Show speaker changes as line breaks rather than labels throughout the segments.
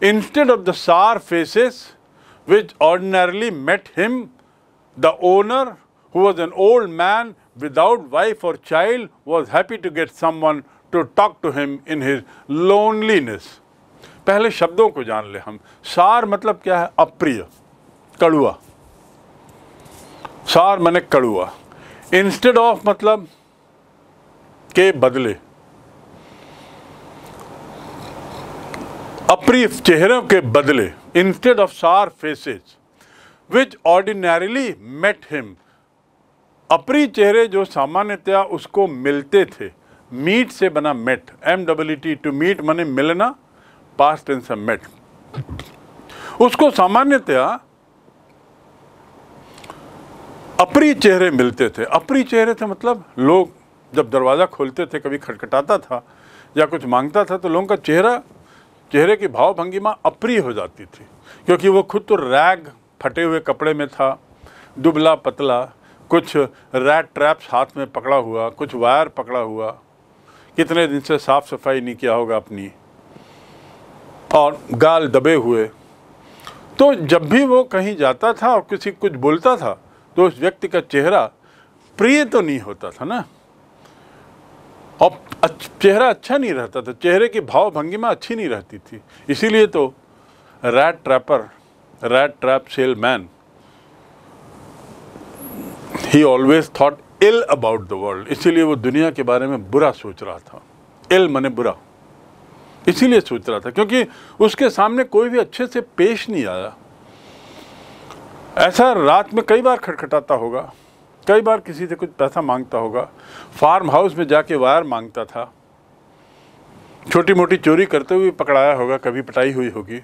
Instead of the sour faces which ordinarily met him, the owner, who was an old man without wife or child, was happy to get someone to talk to him in his loneliness. पहले शब्दों को जान ले हम सार मतलब क्या है अप्रिय कड़ुआ सार मैंने कड़ुआ इंस्टेड ऑफ मतलब के बदले अपनी चेहरों के बदले instead of sour faces which ordinarily met him अपनी चेहरे जो सामान्यतया उसको मिलते थे मीट से बना met M double T to meet मने मिलना पास टेंस मेट उसको सामान्यतया अपनी चेहरे मिलते थे अपनी चेहरे थे मतलब लोग जब दरवाज़ा खोलते थे कभी खटखटाता था या कुछ मांगता था तो लोगों का चेहरा चेहरे की भाव भंगिमा अप्रिय हो जाती थी क्योंकि वो खुद तो रैग फटे हुए कपड़े में था दुबला पतला कुछ रैग ट्रैप्स हाथ में पकड़ा हुआ कुछ वायर पकड़ा हुआ कितने दिन से साफ़ सफाई नहीं किया होगा अपनी और गाल दबे हुए तो जब भी वो कहीं जाता था और किसी कुछ बोलता था तो उस व्यक्ति का चेहरा प्रिय तो नहीं होता था ना और चेहरा अच्छा नहीं रहता था चेहरे की भाव भंगिमा अच्छी नहीं रहती थी इसीलिए तो rat trapper rat trap sale man he always thought ill about the world इसीलिए वो दुनिया के बारे में बुरा सोच रहा था इल मने बुरा इसीलिए सोच रहा था क्योंकि उसके सामने कोई भी अच्छे से पेश नहीं आया ऐसा रात में कई बार खटखटाता होगा कई बार किसी से कुछ पैसा मांगता होगा फार्म हाउस में जाके वायर मांगता था छोटी मोटी चोरी करते हुए पकड़ाया होगा कभी पटाई हुई होगी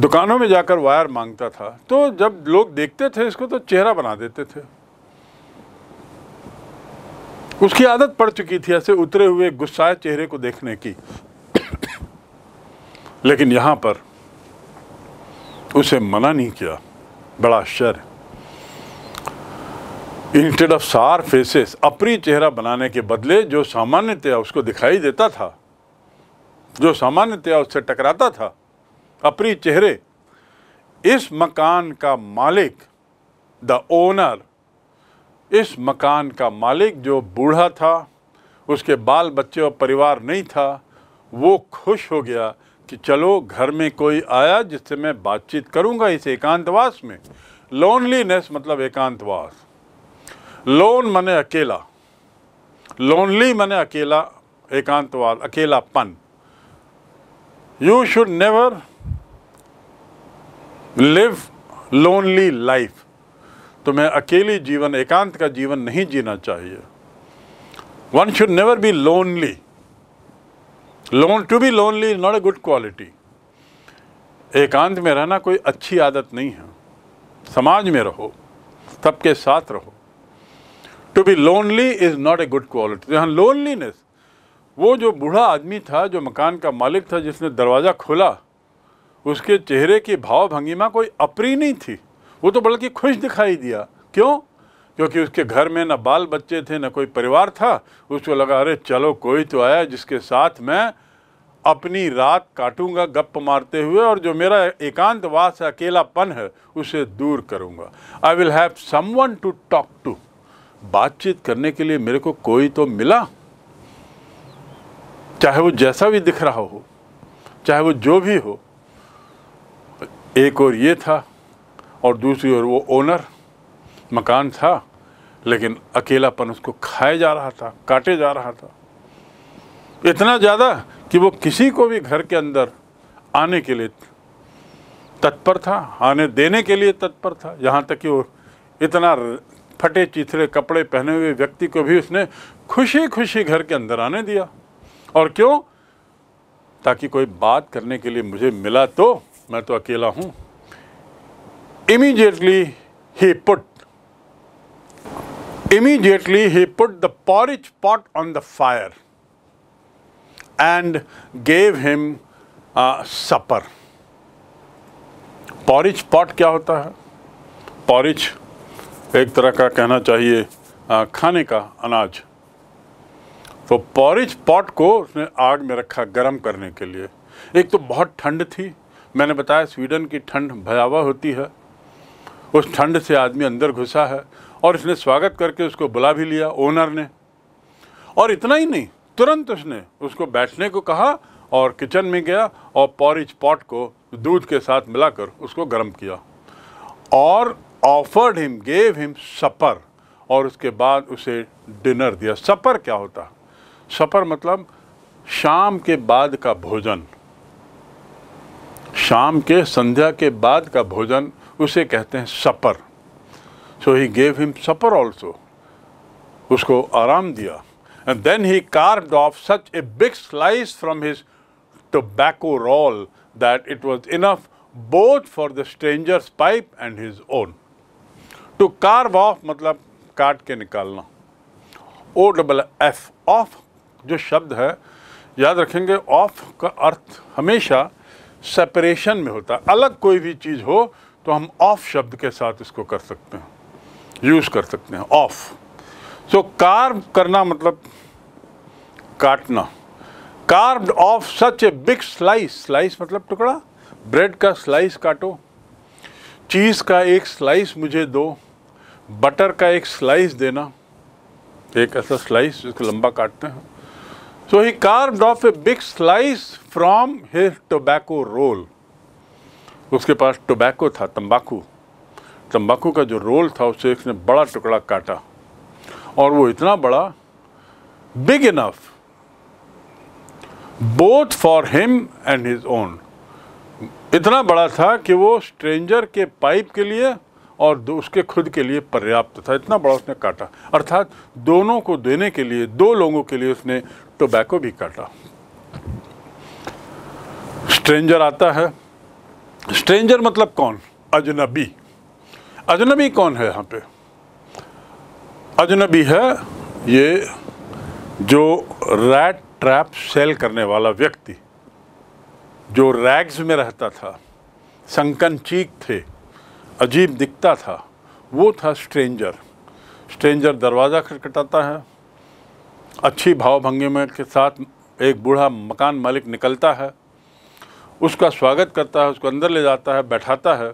दुकानों में जाकर वायर मांगता था तो जब लोग देखते थे इसको तो चेहरा बना देते थे उसकी आदत पड़ चुकी थी ऐसे उतरे हुए गुस्साए चेहरे को देखने की लेकिन यहां पर उसे मना नहीं किया बड़ा आश्चर्य इंस्टेड ऑफ सार फेसेस अपनी चेहरा बनाने के बदले जो सामान्यतया उसको दिखाई देता था जो सामान्यतया उससे टकराता था अपनी चेहरे इस मकान का मालिक द ओनर इस मकान का मालिक जो बूढ़ा था उसके बाल बच्चे और परिवार नहीं था वो खुश हो गया कि चलो घर में कोई आया जिससे मैं बातचीत करूंगा इस एकांतवास में लोनलीनेस मतलब एकांतवास लोन मने अकेला लोनली मने अकेला एकांतवाद अकेलापन you should never live lonely life तुम्हें अकेली जीवन एकांत का जीवन नहीं जीना चाहिए one should never be lonely lone to be lonely is not a good quality एकांत में रहना कोई अच्छी आदत नहीं है समाज में रहो सबके साथ रहो to be lonely is not a good quality यहाँ लोनलीनेस वो जो बूढ़ा आदमी था जो मकान का मालिक था जिसने दरवाज़ा खोला उसके चेहरे की भाव भंगिमा कोई अपरी नहीं थी वो तो बल्कि खुश दिखाई दिया क्यों क्योंकि उसके घर में ना बाल बच्चे थे ना कोई परिवार था उसको लगा अरे चलो कोई तो आया जिसके साथ मैं अपनी रात काटूंगा गप मारते हुए और जो मेरा एकांतवास अकेलापन है उसे दूर करूंगा I will have someone to talk to बातचीत करने के लिए मेरे को कोई तो मिला चाहे वो जैसा भी दिख रहा हो चाहे वो जो भी हो एक और ये था और दूसरी ओर वो ओनर मकान था लेकिन अकेलापन उसको खाए जा रहा था काटे जा रहा था इतना ज़्यादा कि वो किसी को भी घर के अंदर आने के लिए तत्पर था आने देने के लिए तत्पर था यहाँ तक कि वो इतना फटे चिथड़े कपड़े पहने हुए व्यक्ति को भी उसने खुशी खुशी घर के अंदर आने दिया और क्यों ताकि कोई बात करने के लिए मुझे मिला तो मैं तो अकेला हूँ immediately he put immediately he put the porridge pot on the fire and gave him uh, supper. Porridge pot क्या होता है? Porridge एक तरह का कहना चाहिए आ, खाने का अनाज तो पॉरिज पॉट को उसने आग में रखा गर्म करने के लिए एक तो बहुत ठंड थी मैंने बताया स्वीडन की ठंड भयावह होती है उस ठंड से आदमी अंदर घुसा है और इसने स्वागत करके उसको बुला भी लिया ओनर ने और इतना ही नहीं तुरंत उसने उसको बैठने को कहा और किचन में गया और पॉरिज पॉट को दूध के साथ मिलाकर उसको गर्म किया और offered him gave him supper और उसके बाद उसे डिनर दिया सपर क्या होता सपर मतलब शाम के बाद का भोजन शाम के संध्या के बाद का भोजन उसे कहते हैं supper so he gave him supper also उसको आराम दिया and then he carved off such a big slice from his tobacco roll that it was enough both for the stranger's pipe and his own to carve off मतलब काट के निकालना O double F of जो शब्द है याद रखेंगे of का अर्थ हमेशा सेपरेशन में होता है अलग कोई भी चीज़ हो तो हम ऑफ शब्द के साथ इसको कर सकते हैं यूज़ कर सकते हैं ऑफ सो कार्व करना मतलब काटना carve off such a big slice slice मतलब टुकड़ा ब्रेड का स्लाइस काटो चीज़ का एक स्लाइस मुझे दो बटर का एक स्लाइस देना एक ऐसा स्लाइस जिसको लंबा काटते हैं so he carved off a big slice from his tobacco roll उसके पास टोबैको था तंबाकू तंबाकू का जो रोल था उसे उसने बड़ा टुकड़ा काटा और वो इतना बड़ा big enough both for him and his own इतना बड़ा था कि वो स्ट्रेंजर के पाइप के लिए और उसके खुद के लिए पर्याप्त था इतना बड़ा उसने काटा अर्थात दोनों को देने के लिए दो लोगों के लिए उसने टोबैको भी काटा स्ट्रेंजर आता है स्ट्रेंजर मतलब कौन अजनबी अजनबी कौन है यहाँ पे अजनबी है ये जो रैट ट्रैप सेल करने वाला व्यक्ति जो रैग्स में रहता था संकन चीक थे अजीब दिखता था वो था स्ट्रेंजर स्ट्रेंजर दरवाज़ा खटखटाता है अच्छी भावभंगी में के साथ एक बूढ़ा मकान मालिक निकलता है उसका स्वागत करता है उसको अंदर ले जाता है बैठाता है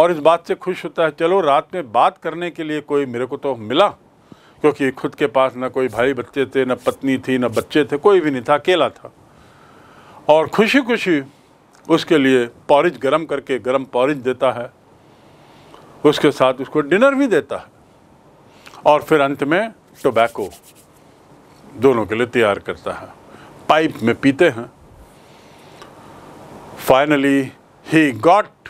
और इस बात से खुश होता है चलो रात में बात करने के लिए कोई मेरे को तो मिला क्योंकि खुद के पास ना कोई भाई बच्चे थे ना पत्नी थी ना बच्चे थे कोई भी नहीं था अकेला था और खुशी खुशी उसके लिए पॉरिज गरम करके गरम पॉरिज देता है उसके साथ उसको डिनर भी देता है और फिर अंत में टोबैको दोनों के लिए तैयार करता है पाइप में पीते हैं finally he got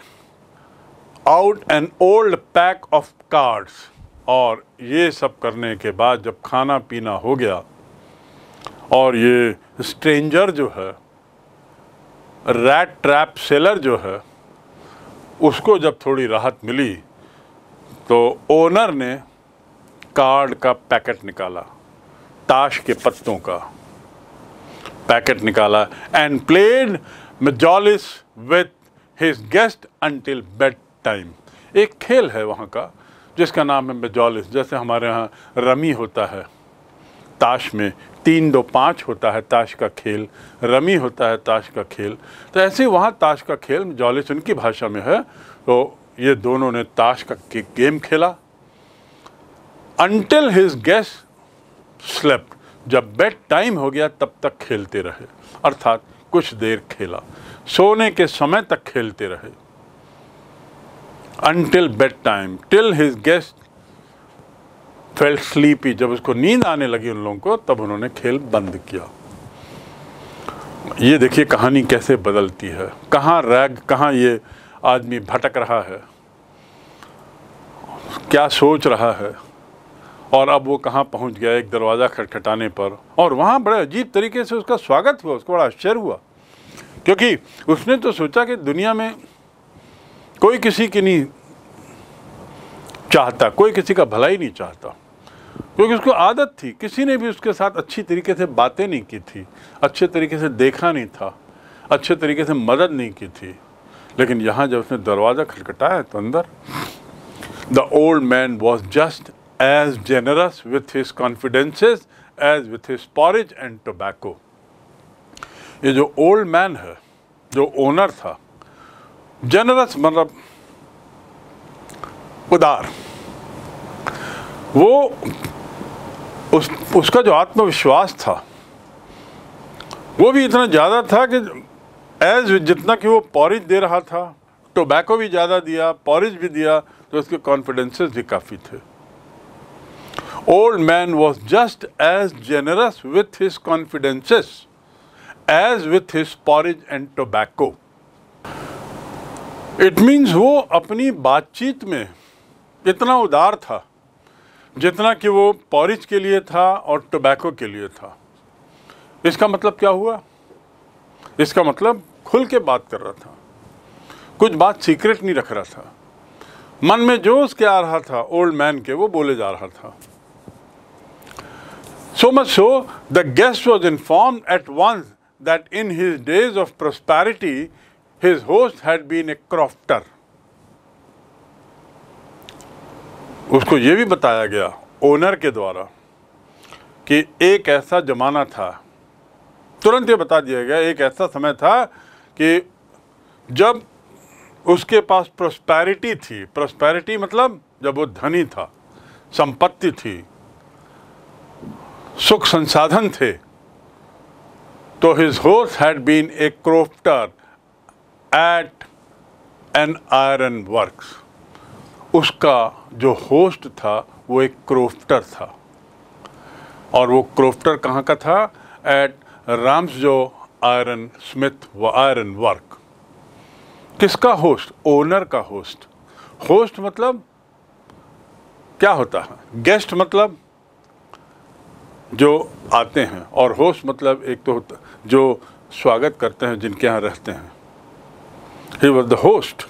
out an old pack of cards और ये सब करने के बाद जब खाना पीना हो गया और ये स्ट्रेंजर जो है रैट ट्रैप सेलर जो है उसको जब थोड़ी राहत मिली तो ओनर ने कार्ड का पैकेट निकाला ताश के पत्तों का पैकेट निकाला and played mjolis with his guest until bed time एक खेल है वहाँ का जिसका नाम है मजॉलिस जैसे हमारे यहाँ रमी होता है ताश में तीन दो पाँच होता है ताश का खेल रमी होता है ताश का खेल तो ऐसे वहाँ ताश का खेल मजॉलिस उनकी भाषा में है तो ये दोनों ने ताश का गेम खेला अनटिल हिज गैस स्लेप्ट जब बेड टाइम हो गया तब तक खेलते रहे अर्थात कुछ देर खेला सोने के समय तक खेलते रहे until bed time till his guest fell sleepy जब उसको नींद आने लगी उन लोगों को तब उन्होंने खेल बंद किया ये देखिए कहानी कैसे बदलती है कहाँ रैग कहाँ ये आदमी भटक रहा है क्या सोच रहा है और अब वो कहाँ पहुँच गया एक दरवाज़ा खटखटाने पर और वहाँ बड़े अजीब तरीके से उसका स्वागत हुआ उसको बड़ा आश्चर्य हुआ क्योंकि उसने तो सोचा कि दुनिया में कोई किसी की नहीं चाहता कोई किसी का भलाई नहीं चाहता क्योंकि उसको आदत थी किसी ने भी उसके साथ अच्छी तरीके से बातें नहीं की थी अच्छे तरीके से देखा नहीं था अच्छे तरीके से मदद नहीं की थी लेकिन यहाँ जब उसने दरवाज़ा खटखटाया तो अंदर the old man was just as generous with his confidences as with his porridge and tobacco ये जो ओल्ड मैन है जो ओनर था जेनरस मतलब उदार वो उस उसका जो आत्मविश्वास था वो भी इतना ज़्यादा था कि एज जितना कि वो पॉरिज दे रहा था टोबैको भी ज़्यादा दिया पॉरिज भी दिया तो उसके कॉन्फिडेंसेस भी काफ़ी थे old man was just as generous with his confidences as with his porridge and tobacco it means वो अपनी बातचीत में इतना उदार था जितना कि वो पॉरिज के लिए था और टोबैको के लिए था इसका मतलब क्या हुआ इसका मतलब खुल के बात कर रहा था कुछ बात सीक्रेट नहीं रख रहा था मन में जो उसके आ रहा था ओल्ड मैन के वो बोले जा रहा था so much so the guest was informed at once that in his days of prosperity his host had been a crofter उसको ये भी बताया गया ओनर के द्वारा कि एक ऐसा ज़माना था तुरंत ये बता दिया गया एक ऐसा समय था कि जब उसके पास प्रोस्पैरिटी थी प्रोस्पैरिटी मतलब जब वो धनी था संपत्ति थी सुख संसाधन थे तो हिज होर्स had been a crofter at an iron works उसका जो होस्ट था वो एक क्रोफ्टर था और वो क्रोफ्टर कहाँ का था एट राम्स जो आयरन स्मिथ व आयरन वर्क किसका होस्ट ओनर का होस्ट होस्ट मतलब क्या होता है गेस्ट मतलब जो आते हैं और होस्ट मतलब एक तो होता जो स्वागत करते हैं जिनके यहाँ रहते हैं ही वॉज द होस्ट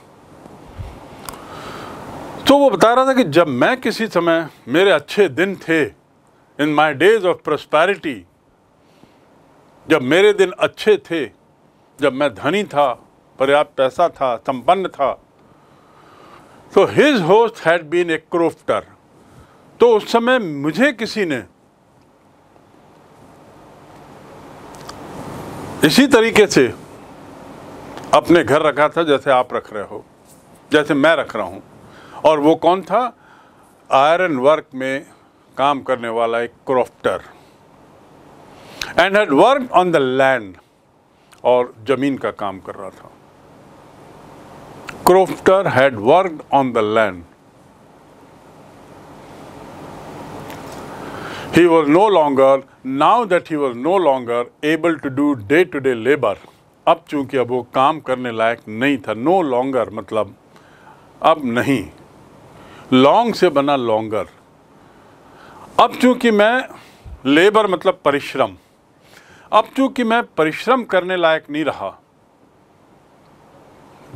तो वो बता रहा था कि जब मैं किसी समय मेरे अच्छे दिन थे in my days of prosperity जब मेरे दिन अच्छे थे जब मैं धनी था पर्याप्त पैसा था संपन्न था तो his host had been a crofter तो उस समय मुझे किसी ने इसी तरीके से अपने घर रखा था जैसे आप रख रहे हो जैसे मैं रख रहा हूँ और वो कौन था आयरन वर्क में काम करने वाला एक crofter and had work on the land और ज़मीन का काम कर रहा था crofter had work on the land he was no longer now that he was no longer able to do day to day labour अब चूंकि अब वो काम करने लायक नहीं था नो लॉन्गर मतलब अब नहीं लॉन्ग से बना लॉन्गर अब चूंकि मैं लेबर मतलब परिश्रम अब चूंकि मैं परिश्रम करने लायक नहीं रहा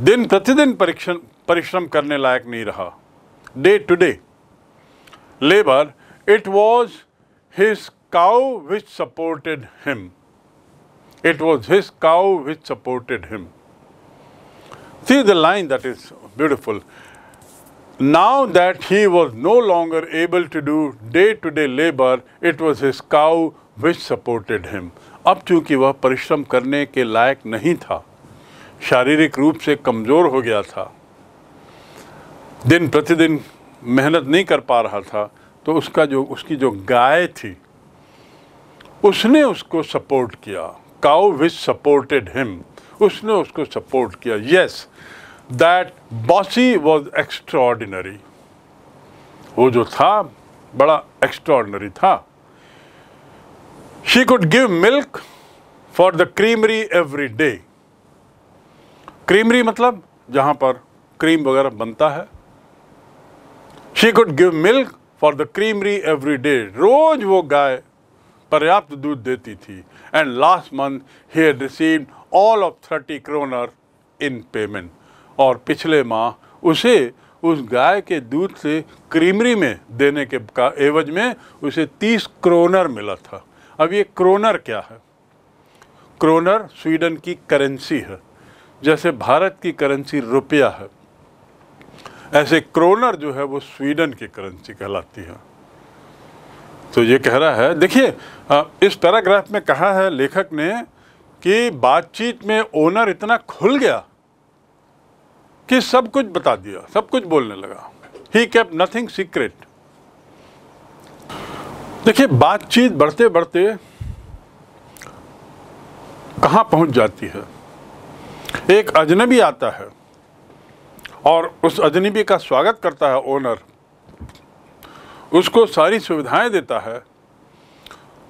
दिन प्रतिदिन परिश्रम परिश्रम करने लायक नहीं रहा day to day labour it was his cow which supported him it was his cow which supported him see the line that is beautiful now that he was no longer able to do day to day labour it was his cow which supported him अब चूंकि वह परिश्रम करने के लायक नहीं था शारीरिक रूप से कमज़ोर हो गया था दिन प्रतिदिन मेहनत नहीं कर पा रहा था तो उसका जो उसकी जो गाय थी उसने उसको सपोर्ट किया काउ विच सपोर्टेड हिम उसने उसको सपोर्ट किया yes that Bossy was extraordinary वो जो था बड़ा एक्स्ट्रॉर्डिनरी था She could give milk for the creamery every day. Creamery मतलब जहाँ पर क्रीम वगैरह बनता है she could give milk for the creamery every day रोज वो गाय पर्याप्त दूध देती थी and last month he had receive all of thirty kronor in payment और पिछले माह उसे उस गाय के दूध से क्रीमरी में देने के का एवज में उसे तीस क्रोनर मिला था अब ये क्रोनर क्या है क्रोनर स्वीडन की करेंसी है जैसे भारत की करेंसी रुपया है ऐसे क्रोनर जो है वो स्वीडन की करेंसी कहलाती है तो ये कह रहा है देखिए इस पैराग्राफ में कहा है लेखक ने कि बातचीत में ओनर इतना खुल गया कि सब कुछ बता दिया सब कुछ बोलने लगा ही कैप नथिंग सीक्रेट देखिए बातचीत बढ़ते बढ़ते कहाँ पहुँच जाती है एक अजनबी आता है और उस अजनबी का स्वागत करता है ओनर उसको सारी सुविधाएं देता है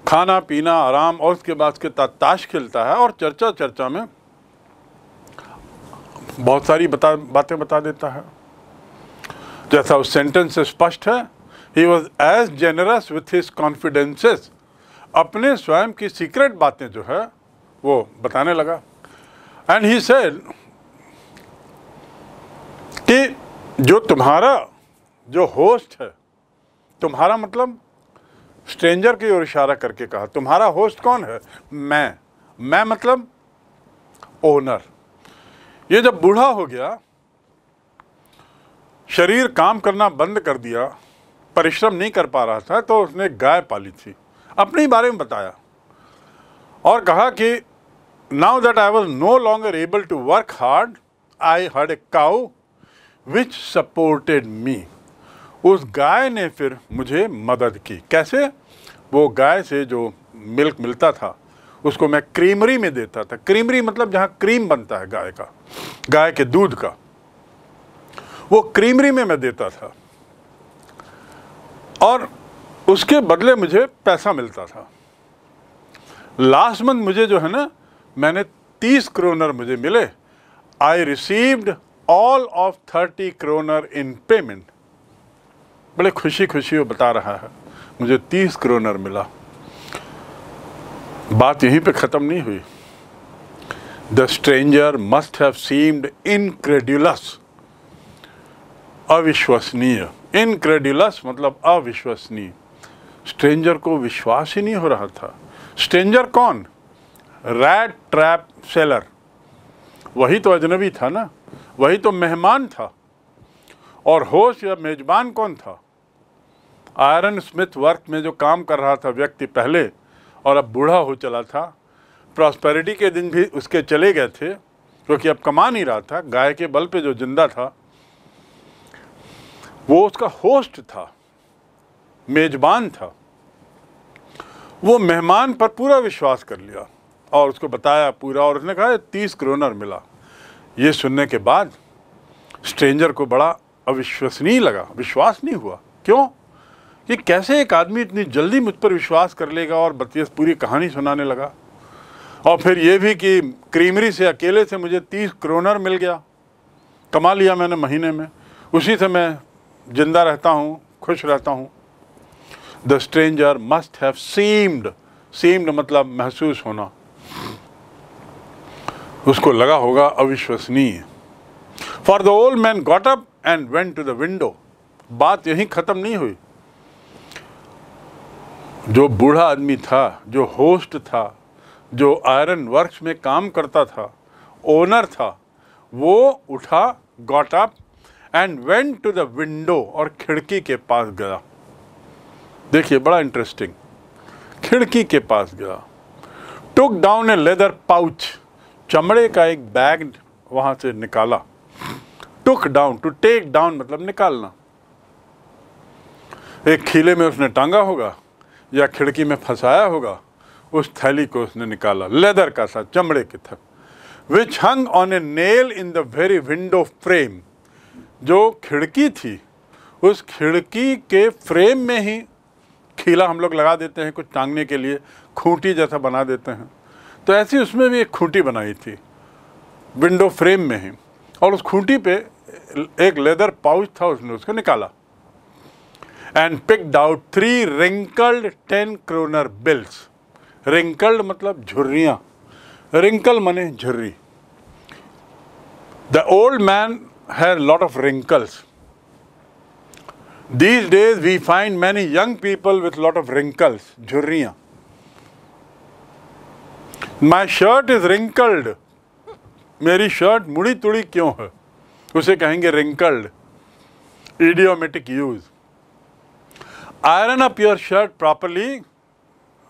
खाना पीना आराम और उसके बाद उसके ताश खेलता है और चर्चा चर्चा में बहुत सारी बता बातें बता देता है जैसा उस सेंटेंस से स्पष्ट है he was as generous with his confidences अपने स्वयं की सीक्रेट बातें जो है वो बताने लगा एंड ही सेड कि जो तुम्हारा जो होस्ट है तुम्हारा मतलब स्ट्रेंजर की ओर इशारा करके कहा तुम्हारा होस्ट कौन है मैं मैं मतलब ओनर ये जब बूढ़ा हो गया शरीर काम करना बंद कर दिया परिश्रम नहीं कर पा रहा था तो उसने गाय पाली थी अपने ही बारे में बताया और कहा कि now that I was no longer able to work hard I heard a cow which supported me उस गाय ने फिर मुझे मदद की कैसे वो गाय से जो मिल्क मिलता था उसको मैं क्रीमरी में देता था क्रीमरी मतलब जहाँ क्रीम बनता है गाय का गाय के दूध का वो क्रीमरी में मैं देता था और उसके बदले मुझे पैसा मिलता था लास्ट मंथ मुझे जो है ना मैंने तीस क्रोनर मुझे मिले I received all of thirty kronor in payment बड़े खुशी खुशी वो बता रहा है मुझे तीस क्रोनर मिला बात यहीं पे ख़त्म नहीं हुई the stranger must have seemed incredulous अविश्वसनीय इनक्रेडिलस मतलब अविश्वसनीय स्ट्रेंजर को विश्वास ही नहीं हो रहा था स्ट्रेंजर कौन रैड ट्रैप सेलर वही तो अजनबी था ना वही तो मेहमान था और होश या मेजबान कौन था आयरन स्मिथ वर्क में जो काम कर रहा था व्यक्ति पहले और अब बूढ़ा हो चला था प्रॉस्पेरिटी के दिन भी उसके चले गए थे क्योंकि अब कमा नहीं रहा था गाय के बल पे जो जिंदा था वो उसका होस्ट था मेजबान था वो मेहमान पर पूरा विश्वास कर लिया और उसको बताया पूरा और उसने कहा तीस क्रोनर मिला ये सुनने के बाद स्ट्रेंजर को बड़ा अविश्वसनीय लगा विश्वास नहीं हुआ क्यों ये कैसे एक आदमी इतनी जल्दी मुझ पर विश्वास कर लेगा और बत्तीस पूरी कहानी सुनाने लगा और फिर ये भी कि क्रीमरी से अकेले से मुझे तीस क्रोनर मिल गया कमा लिया मैंने महीने में उसी से मैं जिंदा रहता हूँ खुश रहता हूँ the stranger must have seemed seemed मतलब महसूस होना उसको लगा होगा अविश्वसनीय for the old man got up and went to the window बात यहीं ख़त्म नहीं हुई जो बूढ़ा आदमी था जो होस्ट था जो आयरन वर्क्स में काम करता था ओनर था वो उठा got up and went to the window और खिड़की के पास गया देखिए बड़ा इंटरेस्टिंग खिड़की के पास गया took down a leather pouch चमड़े का एक बैग वहां से निकाला took down to take down मतलब निकालना एक खीले में उसने टांगा होगा या खिड़की में फंसाया होगा उस थैली को उसने निकाला लेदर का सा चमड़े के that which hung on a nail in the very window frame जो खिड़की थी उस खिड़की के फ्रेम में ही खीला हम लोग लगा देते हैं कुछ टांगने के लिए खूंटी जैसा बना देते हैं तो ऐसी उसमें भी एक खूंटी बनाई थी विंडो फ्रेम में ही और उस खूंटी पे एक लेदर पाउच था उसने उसको निकाला and picked out three wrinkled ten kronor bills wrinkled मतलब झुर्रियाँ रिंकल मने झुर्री the old man had a lot of wrinkles. These days we find many young people with a lot of wrinkles, jhurriya. My shirt is wrinkled. Meri shirt mudi tudi kyon hai? उसे kahenge wrinkled. Idiomatic use. iron up your shirt properly.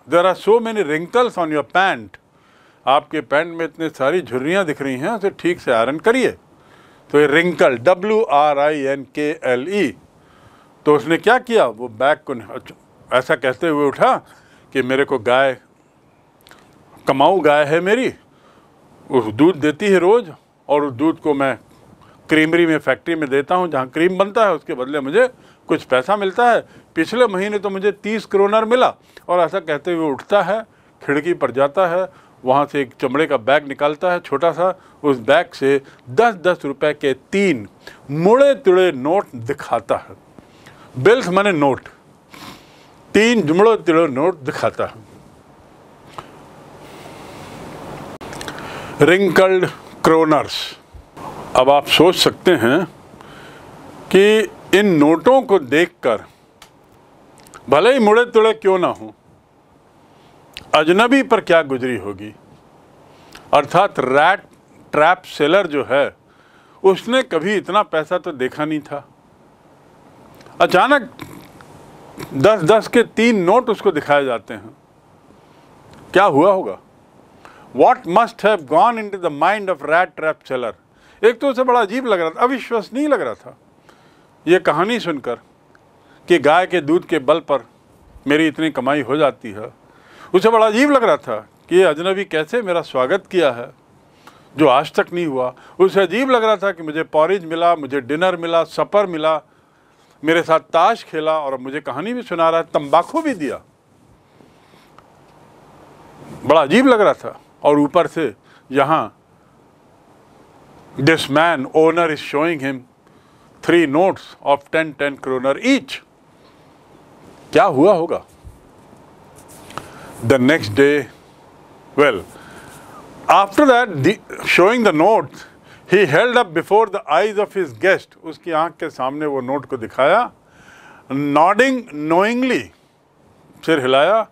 There are so many wrinkles on your pant. आपके pant में इतने सारी झुर्रियाँ दिख रही हैं उसे ठीक से आयरन करिए तो ये wrinkle W R I N K L E तो उसने क्या किया वो बैग को अच्छा, ऐसा कहते हुए उठा कि मेरे को गाय कमाऊ गाय है मेरी उस दूध देती है रोज़ और उस दूध को मैं क्रीमरी में फैक्ट्री में देता हूँ जहाँ क्रीम बनता है उसके बदले मुझे कुछ पैसा मिलता है पिछले महीने तो मुझे तीस क्रोनर मिला और ऐसा कहते हुए उठता है खिड़की पर जाता है वहाँ से एक चमड़े का बैग निकालता है छोटा सा उस बैग से दस दस रुपए के तीन मुड़े तुड़े नोट दिखाता है बिल्स माने नोट तीन मुड़े तुड़े नोट दिखाता है रिंकल्ड क्रोनर्स अब आप सोच सकते हैं कि इन नोटों को देखकर भले ही मुड़े तुड़े क्यों ना हों अजनबी पर क्या गुजरी होगी अर्थात रैट ट्रैप सेलर जो है उसने कभी इतना पैसा तो देखा नहीं था अचानक दस दस के तीन नोट उसको दिखाए जाते हैं क्या हुआ होगा what must have gone into the mind of rat trap seller एक तो उसे बड़ा अजीब लग रहा था अविश्वसनीय लग रहा था ये कहानी सुनकर कि गाय के दूध के बल पर मेरी इतनी कमाई हो जाती है उसे बड़ा अजीब लग रहा था कि ये अजनबी कैसे मेरा स्वागत किया है जो आज तक नहीं हुआ उसे अजीब लग रहा था कि मुझे पॉरिज मिला मुझे डिनर मिला सफ़र मिला मेरे साथ ताश खेला और मुझे कहानी भी सुना रहा है तम्बाकू भी दिया बड़ा अजीब लग रहा था और ऊपर से यहाँ this man owner is showing him three notes of ten ten kronor each क्या हुआ होगा the next day, well, after that, the, showing the note, he held up before the eyes of his guest, उसकी आंख के सामने वो note को दिखाया, nodding knowingly, sir हिलाया,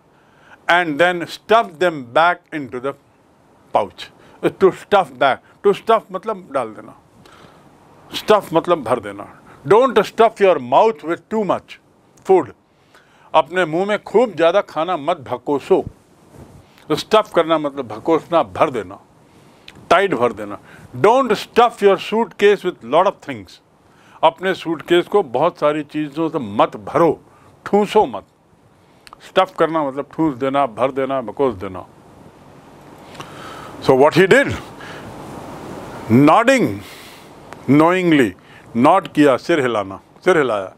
and then stuffed them back into the pouch. To stuff back, to stuff मतलब डाल देना, stuff मतलब भर देना. Don't stuff your mouth with too much food. अपने मुंह में खूब ज़्यादा खाना मत भकोसो स्टफ़ करना मतलब भकोसना भर देना टाइट भर देना don't stuff your suitcase with lot of things अपने सूट केस को बहुत सारी चीज़ों से मत भरो ठूसो मत स्टफ़ करना मतलब ठूस देना भर देना भकोस देना so what he did nodding knowingly nod किया सिर हिलाना सिर हिलाया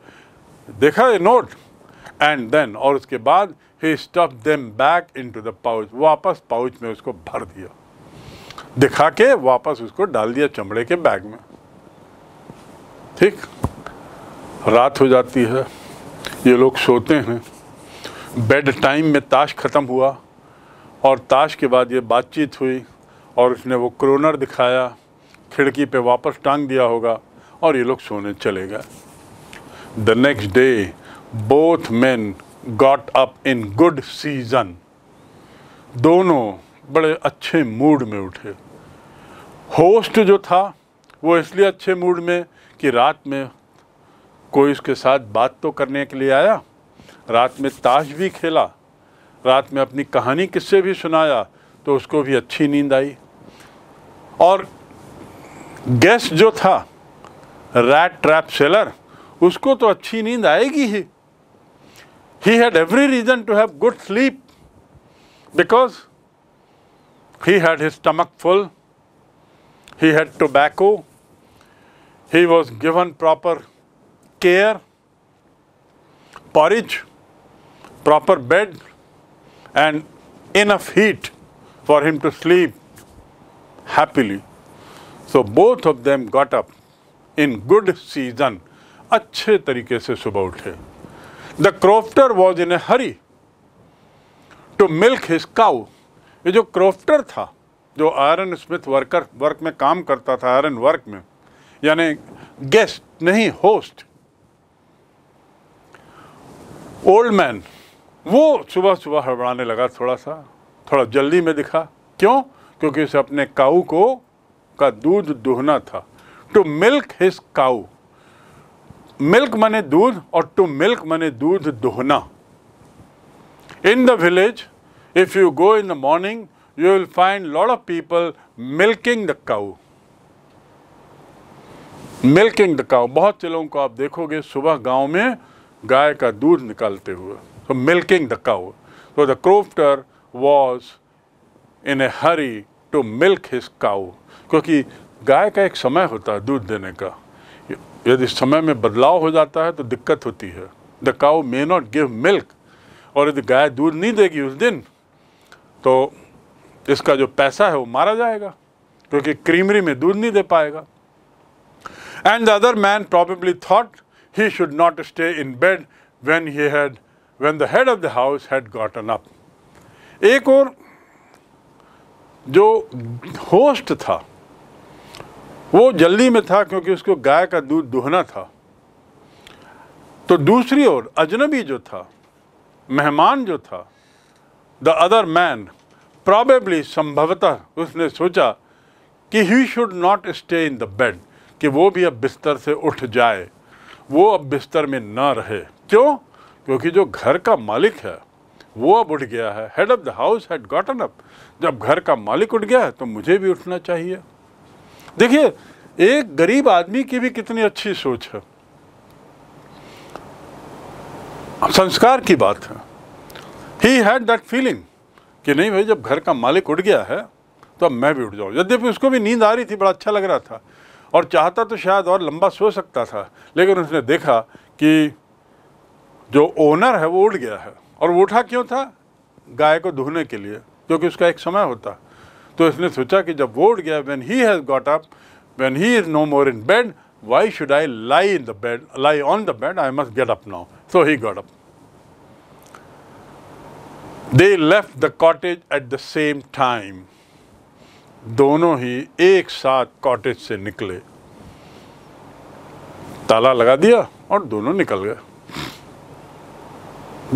देखा ये नोट एंड देन और उसके बाद he stuff them back into the pouch वापस पाउच में उसको भर दिया दिखा के वापस उसको डाल दिया चमड़े के बैग में ठीक रात हो जाती है ये लोग सोते हैं बेड टाइम में ताश ख़त्म हुआ और ताश के बाद ये बातचीत हुई और उसने वो क्रोनर दिखाया खिड़की पे वापस टांग दिया होगा और ये लोग सोने चले गए the next day both man got up in good season दोनों बड़े अच्छे मूड में उठे होस्ट जो था वो इसलिए अच्छे मूड में कि रात में कोई उसके साथ बात तो करने के लिए आया रात में ताश भी खेला रात में अपनी कहानी किससे भी सुनाया तो उसको भी अच्छी नींद आई और गेस्ट जो था रैट ट्रैप सेलर उसको तो अच्छी नींद आएगी ही He had every reason to have good sleep because he had his stomach full, he had tobacco, he was given proper care, porridge, proper bed and enough heat for him to sleep happily. So both of them got up in good season, अच्छे तरीके से सुबह उठे the crofter was in a hurry to milk his cow ये जो crofter था जो iron Smith worker work में काम करता था आयरन वर्क में यानी गेस्ट नहीं होस्ट ओल्ड मैन वो सुबह सुबह हड़बड़ाने लगा थोड़ा सा थोड़ा जल्दी में दिखा क्यों क्योंकि उसे अपने काऊ को का दूध दुहना था to milk his cow milk मने दूध और टू मिल्क मने दूध दोहना in the village if you go in the morning you will find lot of people milking the cow milking the cow बहुत से लोगों को आप देखोगे सुबह गांव में गाय का दूध निकालते हुए तो मिल्किंग द काउ तो the crofter was in a hurry to milk his cow क्योंकि गाय का एक समय होता है दूध देने का यदि समय में बदलाव हो जाता है तो दिक्कत होती है the cow may not give milk और यदि गाय दूध नहीं देगी उस दिन तो इसका जो पैसा है वो मारा जाएगा क्योंकि क्रीमरी में दूध नहीं दे पाएगा and the other man probably thought he should not stay in bed when he had when the head of the house had gotten up एक और जो होस्ट था वो जल्दी में था क्योंकि उसको गाय का दूध दुहना था तो दूसरी ओर अजनबी जो था मेहमान जो था द अदर मैन प्रॉबेबली संभवतः उसने सोचा कि he should not stay in the bed कि वो भी अब बिस्तर से उठ जाए वो अब बिस्तर में ना रहे क्यों क्योंकि जो घर का मालिक है वो अब उठ गया है head of the house had gotten up जब घर का मालिक उठ गया है तो मुझे भी उठना चाहिए देखिए एक गरीब आदमी की भी कितनी अच्छी सोच है संस्कार की बात है ही हैड दैट फीलिंग कि नहीं भाई जब घर का मालिक उठ गया है तो अब मैं भी उठ जाऊँ यद्यपि उसको भी नींद आ रही थी बड़ा अच्छा लग रहा था और चाहता तो शायद और लंबा सो सकता था लेकिन उसने देखा कि जो ओनर है वो उठ गया है और वो उठा क्यों था गाय को धोने के लिए क्योंकि उसका एक समय होता तो इसने सोचा कि जब वोट गया when he has got up when he is no more in bed why should I lie in the bed lie on the bed I must get up now so he got up they left the cottage at the same time दोनों ही एक साथ cottage से निकले ताला लगा दिया और दोनों निकल गए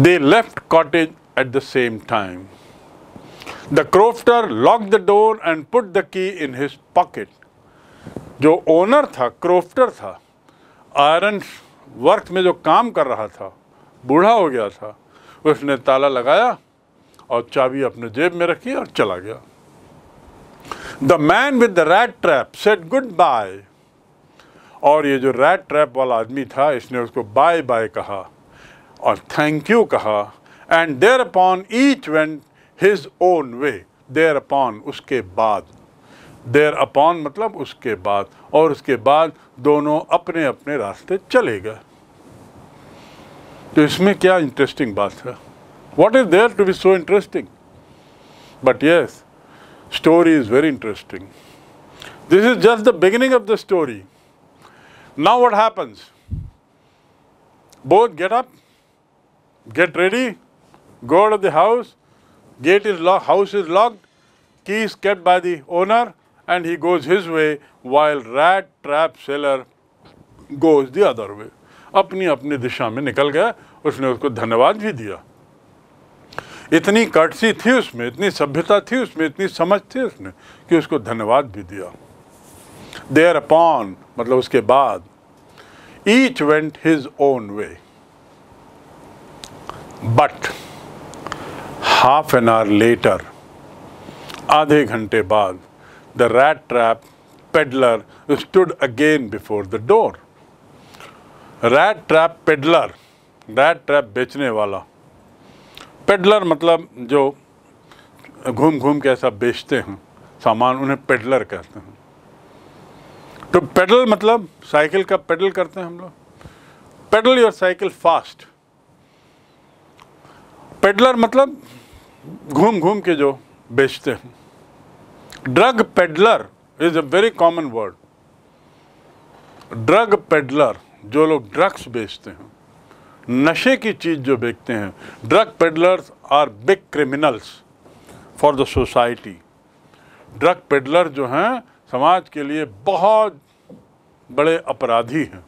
they left cottage at the same time The crofter locked the door and put the key in his pocket. जो ओनर था क्रोफ्टर था आयरन वर्क में जो काम कर रहा था बूढ़ा हो गया था उसने ताला लगाया और चाबी अपने जेब में रखी और चला गया the man with the rat trap said goodbye और ये जो रैट ट्रैप वाला आदमी था इसने उसको बाय बाय कहा और थैंक यू कहा and thereupon each went his own way thereupon उसके बाद देर अपॉन मतलब उसके बाद और उसके बाद दोनों अपने अपने रास्ते चले गए तो इसमें क्या इंटरेस्टिंग बात है what is there to be so interesting but yes story is very interesting this is just the beginning of the story now what happens both get up get ready god the house gate is locked, house is locked, key is kept by the owner and he goes his way while rat trap seller goes the other way. अपनी अपनी दिशा में निकल गया उसने उसको धन्यवाद भी दिया इतनी कटसी थी उसमें इतनी सभ्यता थी उसमें इतनी समझ थी उसने कि उसको धन्यवाद भी दिया देयर अपॉन मतलब उसके बाद each went his own way but half an hour later आधे घंटे बाद the rat trap peddler stood again before the door rat trap peddler rat trap बेचने वाला पेडलर मतलब जो घूम घूम के ऐसा बेचते हैं सामान उन्हें पेडलर कहते हैं तो पेडल मतलब साइकिल का पेडल करते हैं हम लोग pedal your cycle fast peddler मतलब घूम घूम के जो बेचते हैं drug peddler is a very common word drug peddler जो लोग ड्रग्स बेचते हैं नशे की चीज़ जो बेचते हैं drug peddlers are big criminals for the society drug peddler जो हैं समाज के लिए बहुत बड़े अपराधी हैं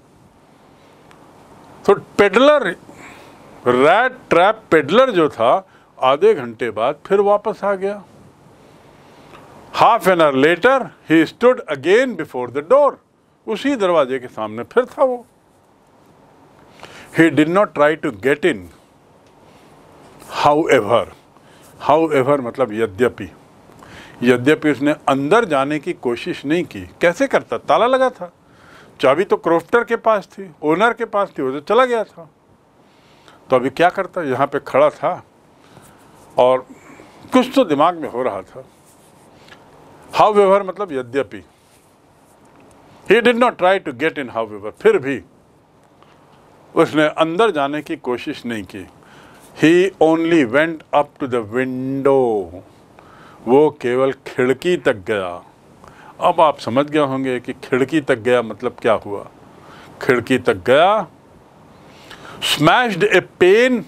तो पेडलर रैट ट्रैप पेडलर जो था आधे घंटे बाद फिर वापस आ गया half an hour later he stood again before the door उसी दरवाजे के सामने फिर था वो he did not try to get in however however मतलब यद्यपि यद्यपि उसने अंदर जाने की कोशिश नहीं की कैसे करता ताला लगा था चाबी तो क्रोफ्टर के पास थी ओनर के पास थी वो तो चला गया था तो अभी क्या करता यहाँ पे खड़ा था और कुछ तो दिमाग में हो रहा था हाउ वेवर मतलब यद्यपि he did not try to get in however फिर भी उसने अंदर जाने की कोशिश नहीं की he only went up to the window वो केवल खिड़की तक गया अब आप समझ गए होंगे कि खिड़की तक गया मतलब क्या हुआ खिड़की तक गया स्मैश्ड ए पेन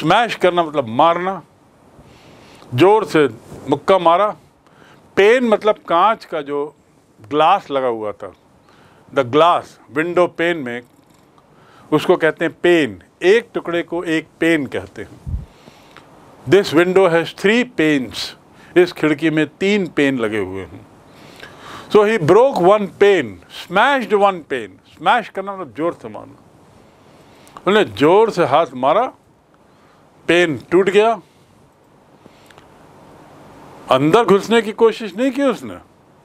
स्मैश करना मतलब मारना ज़ोर से मुक्का मारा पेन मतलब कांच का जो ग्लास लगा हुआ था द ग्लास विंडो पेन में उसको कहते हैं पेन एक टुकड़े को एक पेन कहते हैं this window has three panes इस खिड़की में तीन पेन लगे हुए हैं so he broke one pane smashed one pane smash करना मतलब जोर से मारना उन्हें जोर से हाथ मारा पेन टूट गया अंदर घुसने की कोशिश नहीं की उसने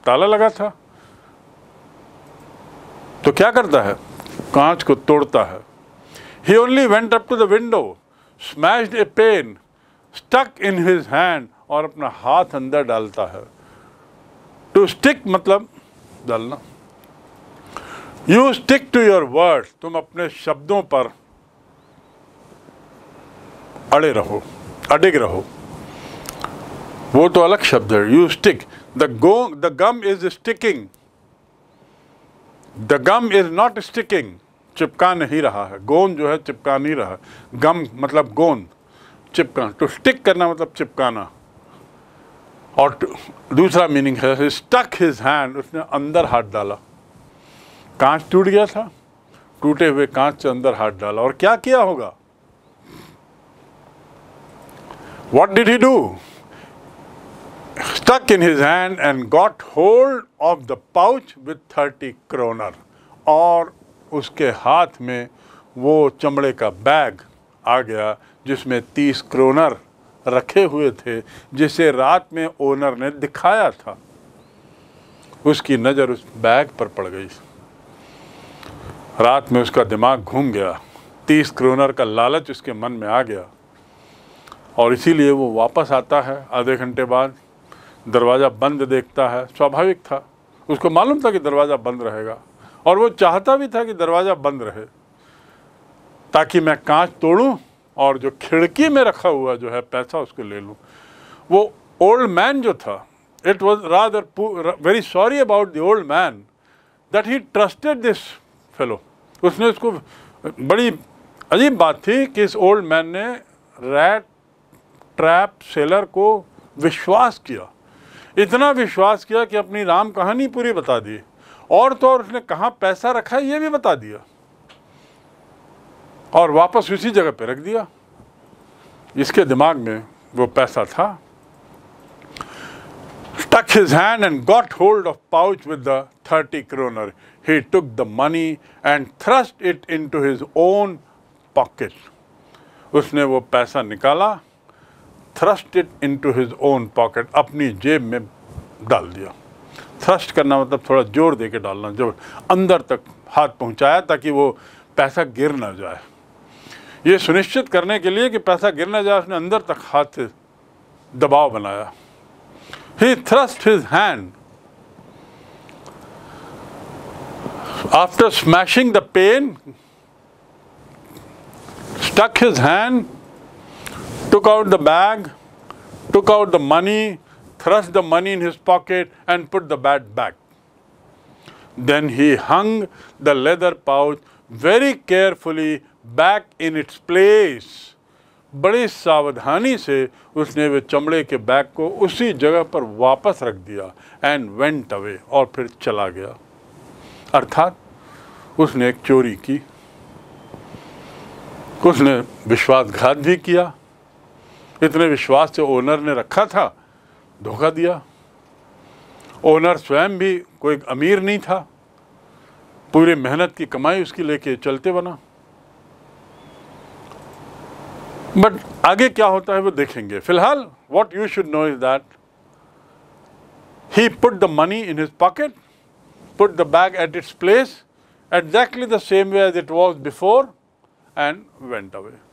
ताला लगा था तो क्या करता है कांच को तोड़ता है he only went up to the window smash a pane stuck in his hand और अपना हाथ अंदर डालता है टू स्टिक मतलब डालना you stick to your word तुम अपने शब्दों पर अड़े रहो अडिग रहो वो तो अलग शब्द है you stick the go the gum is sticking the gum is not sticking चिपका नहीं रहा है गोंद जो है चिपका नहीं रहा गम मतलब गोंद चिपका टू तो स्टिक करना मतलब चिपकाना और दूसरा मीनिंग है स्टक हिज हैंड उसने अंदर हाथ डाला कांच टूट गया था टूटे हुए कांच से अंदर हाथ डाला और क्या किया होगा what did he do stuck in his hand and got hold of the pouch with 30 kroner और उसके हाथ में वो चमड़े का बैग आ गया जिसमें तीस क्रोनर रखे हुए थे जिसे रात में ओनर ने दिखाया था उसकी नज़र उस बैग पर पड़ गई रात में उसका दिमाग घूम गया तीस क्रोनर का लालच उसके मन में आ गया और इसीलिए वो वापस आता है आधे घंटे बाद दरवाज़ा बंद देखता है स्वाभाविक था उसको मालूम था कि दरवाज़ा बंद रहेगा और वो चाहता भी था कि दरवाज़ा बंद रहे ताकि मैं कांच तोड़ूं और जो खिड़की में रखा हुआ जो है पैसा उसको ले लूँ वो ओल्ड मैन जो था it was rather very sorry about the old man that he trusted this fellow उसने उसको बड़ी अजीब बात थी कि इस ओल्ड मैन ने रैट ट्रैप सेलर को विश्वास किया इतना विश्वास किया कि अपनी राम कहानी पूरी बता दी और तो और उसने कहा पैसा रखा है ये भी बता दिया और वापस उसी जगह पे रख दिया इसके दिमाग में वो पैसा था tuck his hand and got hold of pouch with the thirty kronor he took the money and thrust it into his own pocket उसने वो पैसा निकाला thrust it into his own pocket अपनी जेब में डाल दिया thrust करना मतलब थोड़ा जोर दे के डालना जो अंदर तक हाथ पहुंचाया ताकि वो पैसा गिर ना जाए ये सुनिश्चित करने के लिए कि पैसा गिर ना जाए उसने अंदर तक हाथ से दबाव बनाया he thrust his hand after smashing the pane stuck his hand took out the bag, took out the money, thrust the money in his pocket and put the bag back. Then he hung the leather pouch very carefully back in its place. बड़ी सावधानी से उसने वे चमड़े के bag को उसी जगह पर वापस रख दिया एंड वेंट अवे और फिर चला गया अर्थात उसने एक चोरी की उसने विश्वासघात भी किया इतने विश्वास से ओनर ने रखा था धोखा दिया ओनर स्वयं भी कोई अमीर नहीं था पूरी मेहनत की कमाई उसकी लेके चलते बना बट आगे क्या होता है वो देखेंगे फिलहाल what you should know is that he put the money in his pocket put the bag at its place exactly the same way as it was before and went away